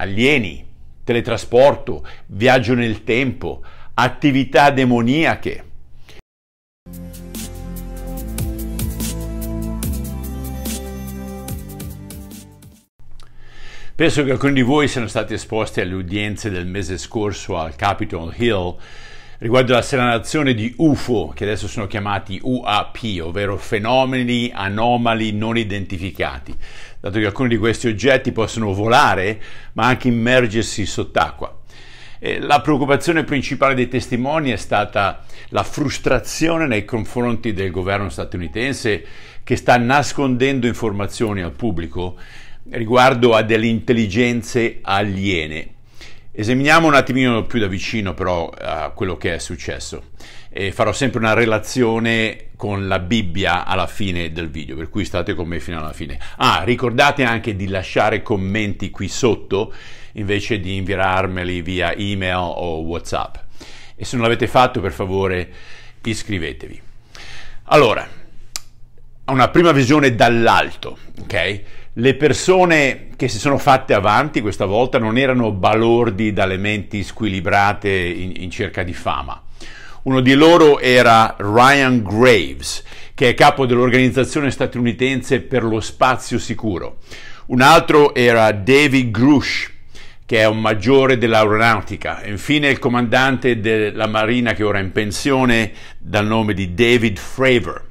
alieni, teletrasporto, viaggio nel tempo, attività demoniache. Penso che alcuni di voi siano stati esposti alle udienze del mese scorso al Capitol Hill riguardo alla segnalazione di UFO, che adesso sono chiamati UAP, ovvero fenomeni anomali non identificati dato che alcuni di questi oggetti possono volare, ma anche immergersi sott'acqua. E la preoccupazione principale dei testimoni è stata la frustrazione nei confronti del governo statunitense che sta nascondendo informazioni al pubblico riguardo a delle intelligenze aliene. Esaminiamo un attimino più da vicino però quello che è successo e farò sempre una relazione con la Bibbia alla fine del video, per cui state con me fino alla fine. Ah, ricordate anche di lasciare commenti qui sotto invece di inviarmeli via email o WhatsApp. E se non l'avete fatto, per favore, iscrivetevi. Allora, una prima visione dall'alto, ok? Le persone che si sono fatte avanti questa volta non erano balordi dalle menti squilibrate in, in cerca di fama uno di loro era Ryan Graves, che è capo dell'Organizzazione statunitense per lo spazio sicuro. Un altro era David Grush, che è un maggiore dell'aeronautica, e infine il comandante della Marina che ora è in pensione dal nome di David Fravor.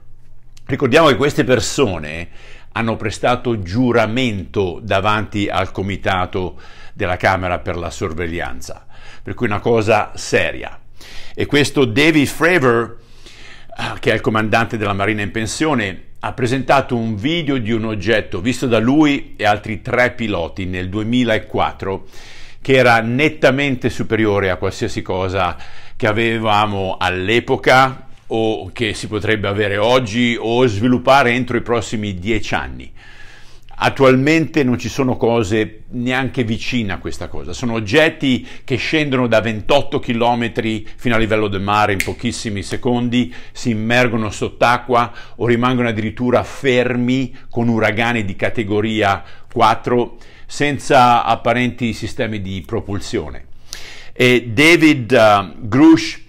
Ricordiamo che queste persone hanno prestato giuramento davanti al comitato della Camera per la sorveglianza, per cui è una cosa seria. E questo David Fravor, ah, che è il comandante della Marina in pensione, ha presentato un video di un oggetto visto da lui e altri tre piloti nel 2004 che era nettamente superiore a qualsiasi cosa che avevamo all'epoca o che si potrebbe avere oggi o sviluppare entro i prossimi dieci anni. Attualmente non ci sono cose neanche vicine a questa cosa, sono oggetti che scendono da 28 km fino al livello del mare in pochissimi secondi, si immergono sott'acqua o rimangono addirittura fermi con uragani di categoria 4 senza apparenti sistemi di propulsione. E David uh, Grush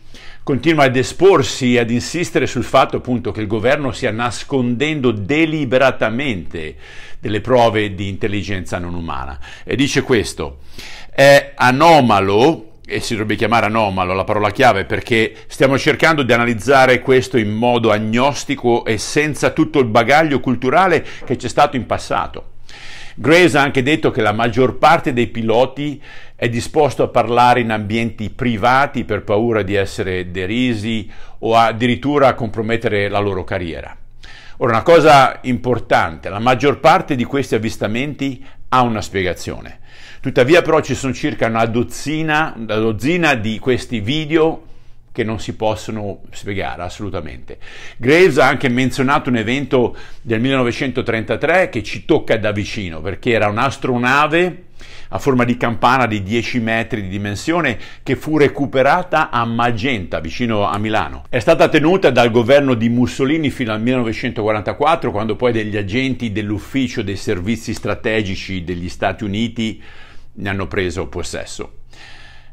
continua ad esporsi, e ad insistere sul fatto appunto che il governo stia nascondendo deliberatamente delle prove di intelligenza non umana. E dice questo, è anomalo e si dovrebbe chiamare anomalo la parola chiave perché stiamo cercando di analizzare questo in modo agnostico e senza tutto il bagaglio culturale che c'è stato in passato. Grace ha anche detto che la maggior parte dei piloti è disposto a parlare in ambienti privati per paura di essere derisi o addirittura a compromettere la loro carriera. Ora, una cosa importante, la maggior parte di questi avvistamenti ha una spiegazione. Tuttavia però ci sono circa una dozzina, una dozzina di questi video che non si possono spiegare assolutamente. Graves ha anche menzionato un evento del 1933 che ci tocca da vicino perché era un'astronave a forma di campana di 10 metri di dimensione che fu recuperata a Magenta, vicino a Milano. È stata tenuta dal governo di Mussolini fino al 1944, quando poi degli agenti dell'Ufficio dei Servizi Strategici degli Stati Uniti ne hanno preso possesso.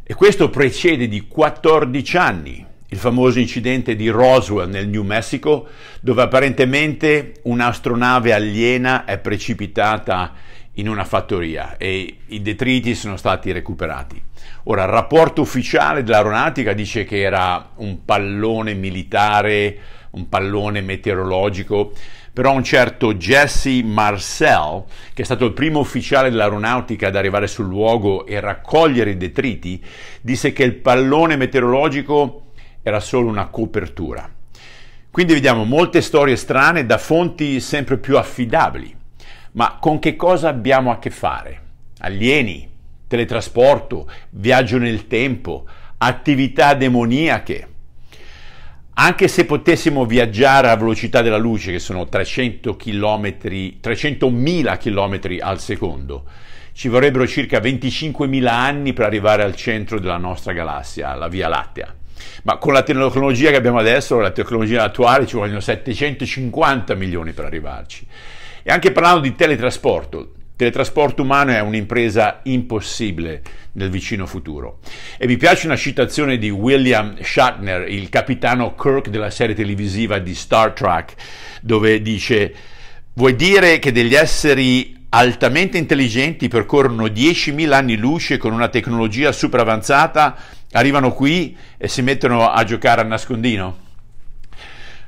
E questo precede di 14 anni il famoso incidente di Roswell nel New Mexico, dove apparentemente un'astronave aliena è precipitata in una fattoria e i detriti sono stati recuperati. Ora, il rapporto ufficiale dell'aeronautica dice che era un pallone militare, un pallone meteorologico, però un certo Jesse Marcel, che è stato il primo ufficiale dell'aeronautica ad arrivare sul luogo e raccogliere i detriti, disse che il pallone meteorologico era solo una copertura. Quindi vediamo molte storie strane da fonti sempre più affidabili. Ma con che cosa abbiamo a che fare? Alieni, teletrasporto, viaggio nel tempo, attività demoniache. Anche se potessimo viaggiare a velocità della luce, che sono 300 km, 300.000 km al secondo, ci vorrebbero circa 25.000 anni per arrivare al centro della nostra galassia, la Via Lattea. Ma con la tecnologia che abbiamo adesso, la tecnologia attuale, ci vogliono 750 milioni per arrivarci. E anche parlando di teletrasporto, teletrasporto umano è un'impresa impossibile nel vicino futuro. E vi piace una citazione di William Shatner, il capitano Kirk della serie televisiva di Star Trek, dove dice Vuoi dire che degli esseri altamente intelligenti percorrono 10.000 anni luce con una tecnologia super avanzata, arrivano qui e si mettono a giocare a nascondino?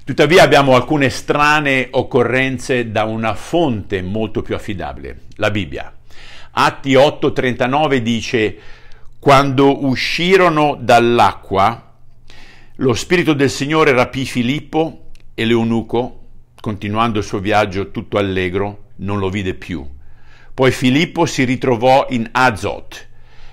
Tuttavia abbiamo alcune strane occorrenze da una fonte molto più affidabile, la Bibbia. Atti 8:39 dice, quando uscirono dall'acqua, lo Spirito del Signore rapì Filippo e l'eunuco, continuando il suo viaggio tutto allegro, non lo vide più. Poi Filippo si ritrovò in Azot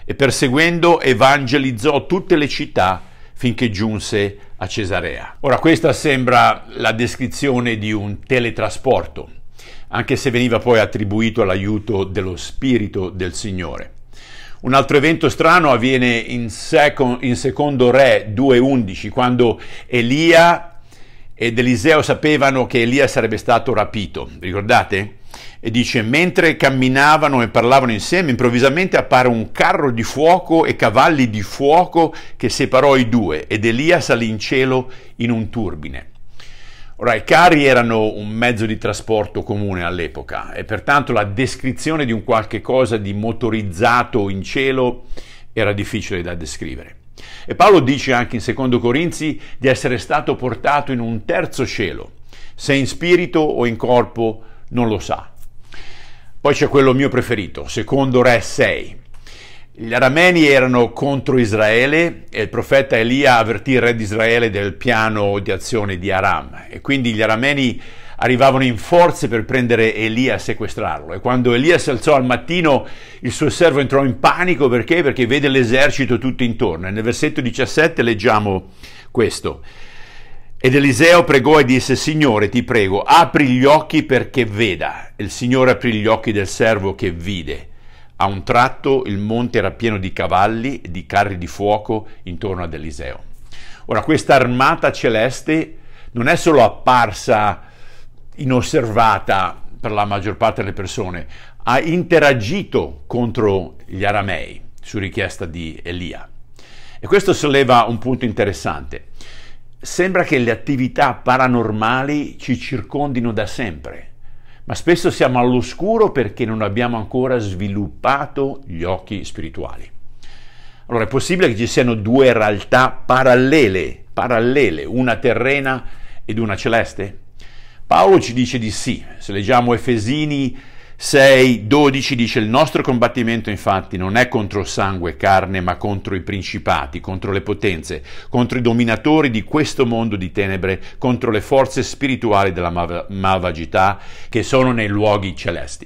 e perseguendo evangelizzò tutte le città finché giunse a Cesarea. Ora questa sembra la descrizione di un teletrasporto, anche se veniva poi attribuito all'aiuto dello Spirito del Signore. Un altro evento strano avviene in, seco- in secondo Re 2.11, quando Elia ed Eliseo sapevano che Elia sarebbe stato rapito. Ricordate? e dice mentre camminavano e parlavano insieme improvvisamente appare un carro di fuoco e cavalli di fuoco che separò i due ed Elia salì in cielo in un turbine. Ora, i carri erano un mezzo di trasporto comune all'epoca e pertanto la descrizione di un qualche cosa di motorizzato in cielo era difficile da descrivere. E Paolo dice anche in Secondo Corinzi di essere stato portato in un terzo cielo, se in spirito o in corpo non lo sa. Poi c'è quello mio preferito, secondo Re 6. Gli arameni erano contro Israele e il profeta Elia avvertì il re di Israele del piano di azione di Aram e quindi gli arameni arrivavano in forze per prendere Elia e sequestrarlo e quando Elia si alzò al mattino il suo servo entrò in panico perché? Perché vede l'esercito tutto intorno e nel versetto 17 leggiamo questo. Ed Eliseo pregò e disse, Signore, ti prego, apri gli occhi perché veda. E il Signore aprì gli occhi del servo che vide. A un tratto il monte era pieno di cavalli e di carri di fuoco intorno ad Eliseo. Ora, questa armata celeste non è solo apparsa inosservata per la maggior parte delle persone, ha interagito contro gli aramei su richiesta di Elia. E questo solleva un punto interessante. Sembra che le attività paranormali ci circondino da sempre, ma spesso siamo all'oscuro perché non abbiamo ancora sviluppato gli occhi spirituali. Allora è possibile che ci siano due realtà parallele, parallele, una terrena ed una celeste? Paolo ci dice di sì. Se leggiamo Efesini 6, 12 dice il nostro combattimento infatti non è contro sangue e carne ma contro i principati, contro le potenze, contro i dominatori di questo mondo di tenebre, contro le forze spirituali della mal- malvagità che sono nei luoghi celesti.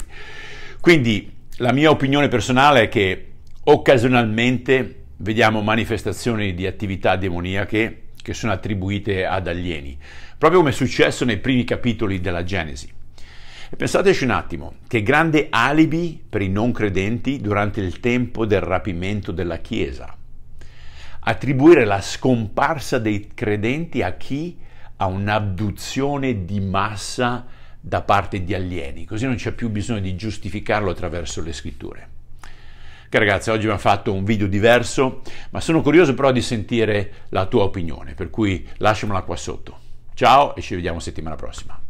Quindi la mia opinione personale è che occasionalmente vediamo manifestazioni di attività demoniache che sono attribuite ad alieni, proprio come è successo nei primi capitoli della Genesi. E pensateci un attimo, che grande alibi per i non credenti durante il tempo del rapimento della Chiesa. Attribuire la scomparsa dei credenti a chi? A un'abduzione di massa da parte di alieni, così non c'è più bisogno di giustificarlo attraverso le scritture. Ok ragazzi, oggi abbiamo fatto un video diverso, ma sono curioso però di sentire la tua opinione, per cui lasciamola qua sotto. Ciao e ci vediamo settimana prossima.